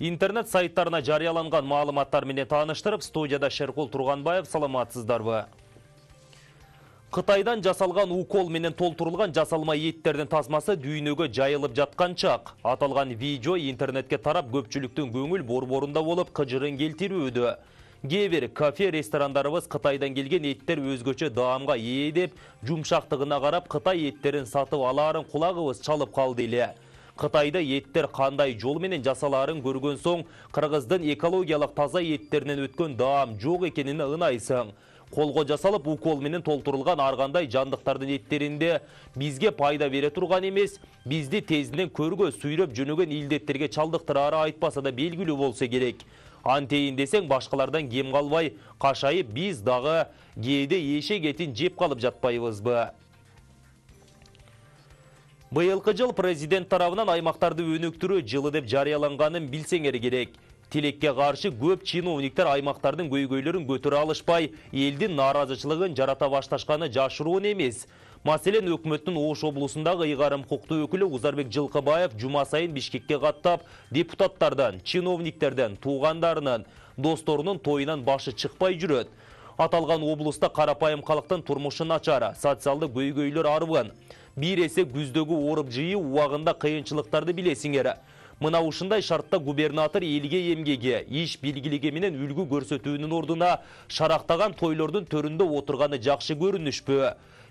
интернет сайттарына жарияланған мене таныштырып, студияда Шерқол Тұрғанбаев саламатсыздарбы. Қытайдан жасалған укол менен толтырылған жасалма еттердің тасмасы дүйінегі жайылып жатқан чақ. Аталған видео интернетке тарап көпчіліктің көңіл бор-борында болып қыжырын келтер өді. Гевер, кафе ресторандарыбыз Қытайдан келген еттер өзгөчө даамға ие деп, жұмшақтығына қарап Қытай еттерін сатып аларын құлағыбыз чалып қалды еле. Қытайды еттер қандай жолменен жасаларын көрген соң, Қырғыздың экологиялық таза еттерінен өткен даам жоқ екенін ұнайсың. Қолғы жасалып уколменен толтырылған арғандай жандықтардың еттерінде бізге пайда бере тұрған емес, бізді тезінен көргі сүйріп жүніген елдеттерге чалдықтырары айтпаса да белгілі болса керек. Антейін десең башқалардан кем қалбай, қашайып біз дағы геді еше кетін жеп қалып жатпайбыз бі. Бұйылқы жыл президент тарабынан аймақтарды өніктіру жылы деп жарияланғанын билсеңер керек. Телекке ғаршы көп чиновниктер аймақтардың көйгөйлерін көтөрө алышпай, елдің наразышылығын жарата башташқаны жашыруын емес. Маселен өкметтің Ош облысындағы иғарым құқты өкілі Узарбек Жылқыбаев жума сайын Бішкекке ғаттап, депутаттардан, чиновниктерден, туғандарынан, досторының тойынан башы чықпай жүрөт Аталған облыста қарапайым қалықтың тұрмышы ачары, социалды көйгөйлер арыған биресе күздегі орып жыйы убагында кыйынчылыктарды билесиңер мына ушундай шартта губернатор элге емгеге иш билгилиги менен көрсетуінің ордына шарақтаған тойлордың тойлордун отырғаны отурганы жакшы көрүнүшпү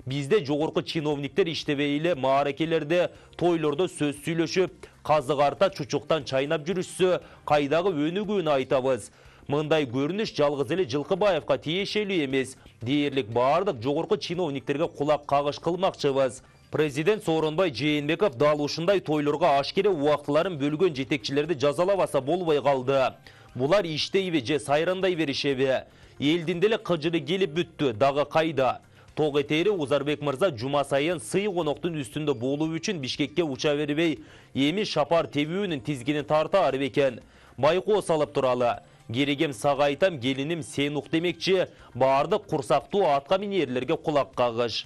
Бізде жогорку чиновниктер иштебей эле мааракелерде сөз сүйлөшүп қазығарта карта чучуктан чайнап жүрүшсө кайдагы өнүгүүнү айтабыз мындай көрүнүш жалгыз эле жылкыбаевга тиешелүү емес. дээрлик баардык жогорку чиновниктерге кулак кагыш кылмакчыбыз Президент Сооронбай Жээнбеков дал ушундай тойлорго ашкере убактыларын бөлгөн жетекчилерди жазалабаса болбой калды. Булар иштейби же сайрандай беришеби. Элдин деле кыжыры келип дағы қайда. кайда? Тоқ Узарбек Мырза жұма сайын сый қонақтың үстінді болу үшін Бішкекке ұша бербей, емі шапар тевіуінің тізгені тарта арбекен. екен. осалып салып тұралы. Керегем сағайтам, келінім сен ұқ демекші, барды құрсақту атқа мінерлерге құлақ қағыш.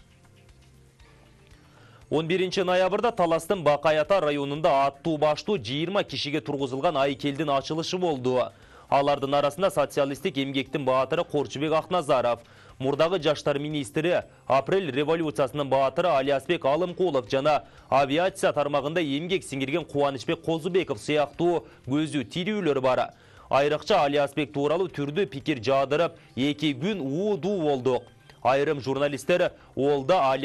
11 ноябрда таластын бакай ата районунда аттуу баштуу 20 кишиге тургузулган айкелдин ашылышы болды. алардын арасында социалистик емгектің баатыры корчубек Ақназаров, Мұрдағы жаштар министрі апрель революциясының баатыры алиасбек алымкулов жана авиация тармағында эмгек сиңирген кубанычбек козубеков сыяктуу көзү тирүүлөр бар Айрықша алиасбек тууралуу түрдүү пикир жаадырып эки күн уудуу болдук айрым журналисттер олда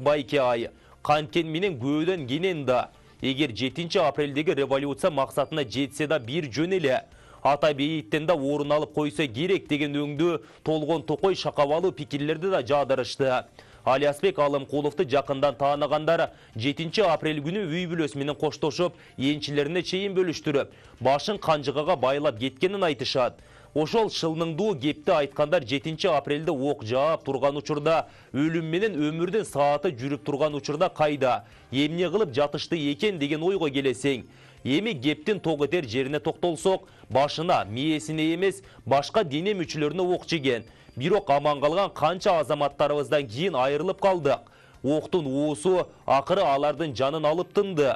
байке айы менен көйден кенен да. Егер 7 апрелдегі революция мақсатына жетсе да бір жөнелі. Ата бейіттен да орын алып қойса керек деген өңді толғон тоқой шақавалы пикірлерді да жадырышты. алиясбек қолуфты жақындан таанығандар 7 апрель күні үй менен қоштошып, еншілеріне чейін бөліштіріп, башын қанжығыға байлап кеткенін айтышады ошол шылмыңдуу гепті айткандар 7 апрелді оқ жаап тұрған учурда өлүм менен сағаты сааты тұрған турган учурда кайда эмне кылып жатышты екен деген ойго келесен. Емі кептин тоғытер жеріне жерине токтолсок башына миесіне емес, башқа дене мүчөлөрүнө оқ жеген бирок аман калган канча азаматтарыбыздан кийин айрылып калдык октун уусу ақыры алардын жанын алып тынды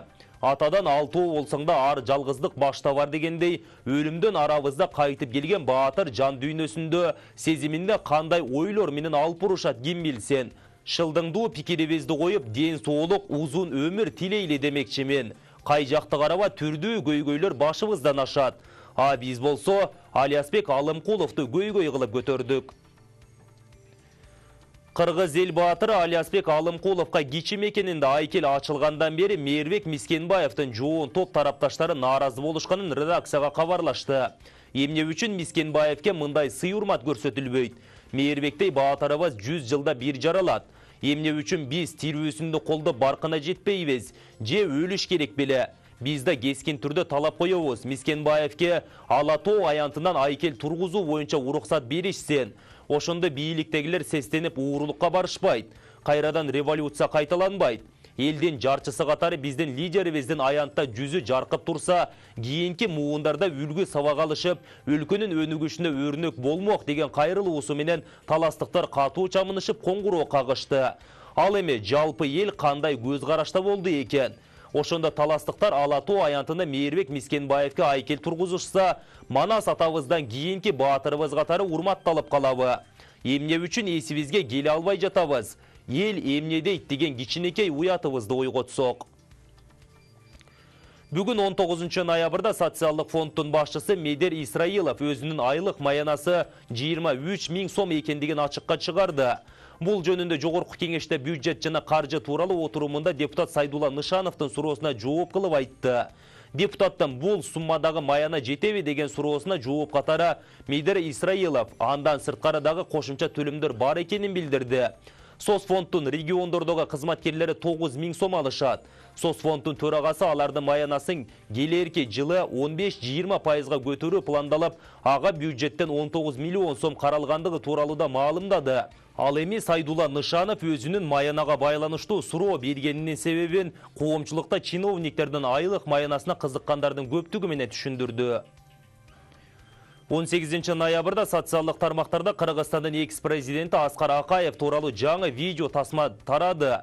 атадан алтуы болсаңда ар жалғыздық башта бар дегендей өлімден арабызда қайтып келген батыр жан дүйнөсүндө сезімінде қандай ойлор менен алып ұрушат ким билсен шылдыңдуу пикирибизди қойып, ден соолук ұзын өмір тилейли мен кай жакты караба түрдүү көйгөйлөр ашат а биз болсо алиасбек алымкуловду көйгөй қылып көтөрдүк Қырғыз ел батыры Алиаспек Алымқоловқа кечі мекенінде айкел ашылғандан бері Мервек Мискенбаевтың жоуын топ тарапташтары наразы болышқанын редакцияға қабарлашты. Емне үшін Мискенбаевке мындай сый урмат көрсөтүлбөйт. Мээрбектей баз 100 жылда бир жаралат. Емне үшін біз тирвесінді қолды барқына жетпейвез. же өліш керек беле бізді кескен түрді талап қоябыз мескенбаевке Алату аянтынан айкел тұрғызу бойынша уруксат беришсен ошондо бийликтегилер сестеніп уурулукка барышпайт қайрадан революция кайталанбайт элдин жарчысы бізден биздин лидерибиздин аянтта жүзі жарқып турса кийинки муундарда үлгі сабак алышып өлкөнүн өнүгүшүнө өрнөк болмок деген кайрылуусу менен таластықтар катуу чамынышып коңгуроо қағышты. ал эми жалпы ел кандай көз болды екен. Ошында таластықтар Алату аянтыны Мейірбек Мискенбаевке айкел тұрғызышса, Манас атабыздан кейінке баатырыбыз қатары урматталып қалабы. Емне үшін эсибизге келе албай жатабыз. Ел емнеде деген кичинекей уятыбызды ойғытсоқ. Бүгін 19 ноябрда социалдық фондтың башшысы Медер Исраилов өзінің айлық майанасы 23 мин сом екендеген ашыққа шығарды. Бұл жөнінде жоғырқы кеңеште бюджет жына қаржы туралы отырымында депутат Сайдула Нышановтың сұросына жооп қылып айтты. Депутаттың бұл суммадағы маяна жетеве деген сұросына жооп қатары Мейдер Исраилов андан сұртқарадағы қошымша түлімдір бар екенін білдірді. Сос фондтың региондордығы қызматкерлері 9 мин сом алышат. Сос фондтың төрағасы аларды маянасын келерке жылы 15-20 пайызға көтіру пландалып аға бюджеттен 19 миллион сом қаралғандығы туралыда да малымдады. Ал эми Сайдула Нышанов өзінің майанаға байланыштуу суроо бергенинин себебен, коомчулукта чиновниктердің айлық маянасына қызыққандардың көптүгү менен 18 ноябрда социалдық тармақтарда Қырғызстанның экс-президенті Асқар Ақаев туралы жаңы видео тасма тарады.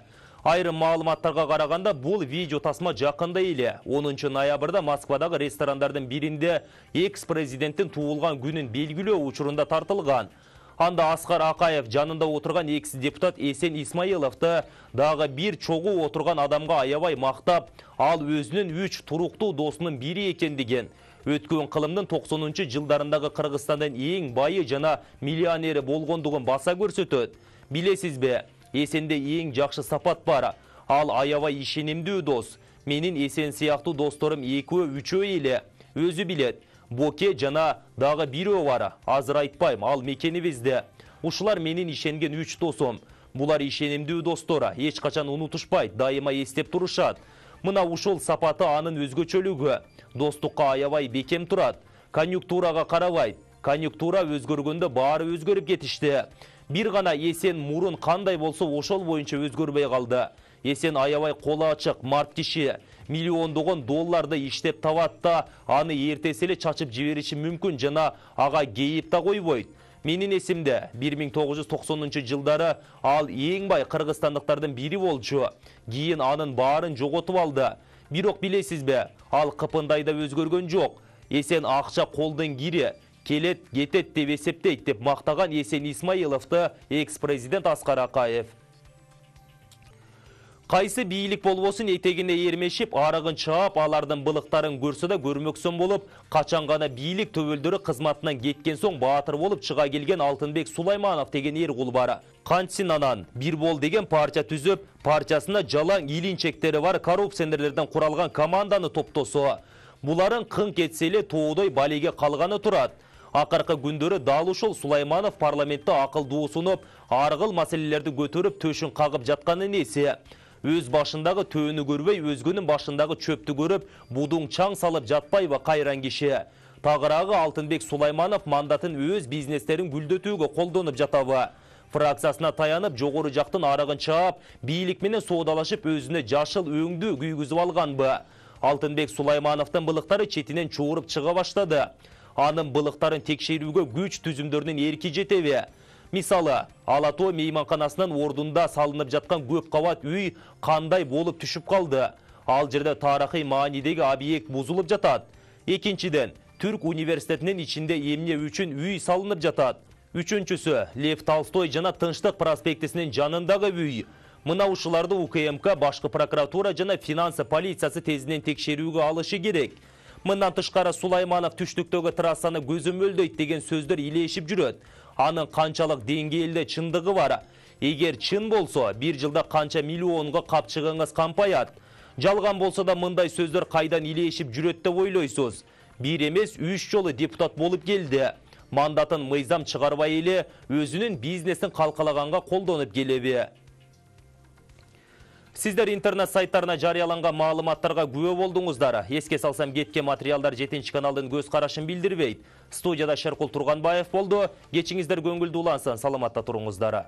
Айрым мағлұматтарға қарағанда бұл видео тасма жақында еле. 10 ноябрда Москвадағы ресторандардың бірінде экс-президенттің туылған күнін белгілі ұшырында тартылған. Анда Асқар Ақаев жанында отырған экс-депутат Есен Исмаиловты дағы бір чоғы отырған адамға аябай мақтап, ал өзінің үш тұруқты досының бірі екен өткөн кылымдын 90 жылдарындагы Кыргызстандын эң байы жана миллионери болгондугун баса көрсөтөт. Билесизби, Эсенде эң жакшы сапат бар. Ал аява ишенимдүү дос. Менин Эсен сыяктуу досторум экөө, үчөө эле. Өзү билет. Боке жана дағы бирөө бар. Азыр айтпайм, ал мекенибизде. Ушулар менин ишенген 3 досум. Бұлар ишенимдүү достор, эч качан унутушпайт, дайыма эстеп турушат. Мұна ұшыл сапаты анын өзгөчөлүгү достукка аябай бекем тұрат, конъюктураға қаравай. Конъюктура өзгөргөндө баары өзгөрүп кетишти бир гана эсен мурун кандай болсо ошол боюнча өзгөрбөй қалды. Есен аябай колу ачык март киши миллиондогон долларды иштеп таватта, аны ертеселе чачып жибериши мүмкүн жана ага кейип қой койбойт Менің есімді 1990 жылдары ал ең бай кыргызстандыктардын бири болчу кийин анын баарын жоготуп алды білесіз бе, ал қыпындайда да жоқ. Есен эсен қолдың колдун келет кетет деп эсептейт деп мақтаған Есен исмаиловду экс президент аскар акаев Қайсы болу болбосын етегіне ермешіп, арығын чаап, алардың бұлықтарын көрсі да көрмөксін болып, қачанғана бейлік төвілдірі қызматынан кеткен соң батыр болып шыға келген Алтынбек Сулайманов деген ер бары. Қантсин анан, бір бол деген партия түзіп, партиясында жалаң елінчектері бар коррупционерлерден құралған команданы топтосуы. Бұларын қын кетселе тоудой балеге қалғаны тұрады. Ақырқы күндері Далушыл Сулайманов парламентті ақыл дуысынып, арғыл мәселелерді көтеріп төшін қағып жатқаны несе өз башындағы төні көрбей, өзгінің башындағы чөпті көріп, будың чаң салып жатпай ба қайран кеше. Тағырағы Алтынбек Сулайманов мандатын өз бизнестерін гүлдетуге қолдонып жатабы. Фракциясына таянып, жоғыры жақтын арығын чаап, бейлікменен содалашып өзіне жашыл өңді күйгізіп алған бы. Алтынбек Сулаймановтың бұлықтары четінен чоғырып шыға баштады. Аның бұлықтарын текшеруге күч түзімдерінің еркі жетеве. Мысалы, Алато мейманқанасынан ордында салынып жатқан көп қабат үй қандай болып түшіп қалды. Ал жерде тарихи Маңидегі объект бұзылып жатат. Екіншіден, Түрк университетінің ішінде емне үшін үй салынып жатат. Үшіншісі, Лев Толстой жана Тынштық проспектісінің жанындағы үй. Мына ұшыларды УКМК башқы прокуратура жана финансы полициясы тезінен текшеруігі алышы керек. Мындан тұшқары Сулайманов түштіктегі трассаны көзім деген сөздер илейшіп жүреді аның қанчалық деңгейлі чындығы бар егер чын болса бір жылда қанча миллионға қапшығыңыз қампаят жалған болса да мындай сөздер қайдан илешіп жүретті деп ойлайсыз бір емес үш жолы депутат болып келді мандатын мыйзам шығарбай елі өзінің бизнесін калкалаганга колдонуп келеби Сіздер интернет сайттарына жарияланған малыматтарға куә болдыңыздар. Еске салсам кетке материалдар 7 каналдың көз қарашын білдірбейді. Студияда Шеркул Тұрғанбаев болды. Кечіңіздер көңілді улансын, саламатта тұрыңыздар.